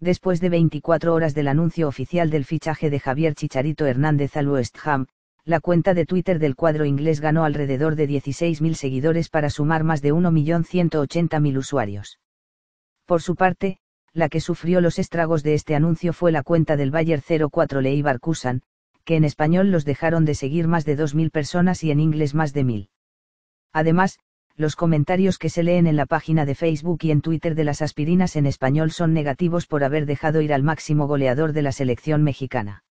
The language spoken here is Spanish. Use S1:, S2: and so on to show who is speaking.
S1: Después de 24 horas del anuncio oficial del fichaje de Javier Chicharito Hernández al West Ham, la cuenta de Twitter del cuadro inglés ganó alrededor de 16.000 seguidores para sumar más de 1.180.000 usuarios. Por su parte, la que sufrió los estragos de este anuncio fue la cuenta del Bayer 04 Ley Barcusan, que en español los dejaron de seguir más de 2.000 personas y en inglés más de 1.000. Además, los comentarios que se leen en la página de Facebook y en Twitter de las aspirinas en español son negativos por haber dejado ir al máximo goleador de la selección mexicana.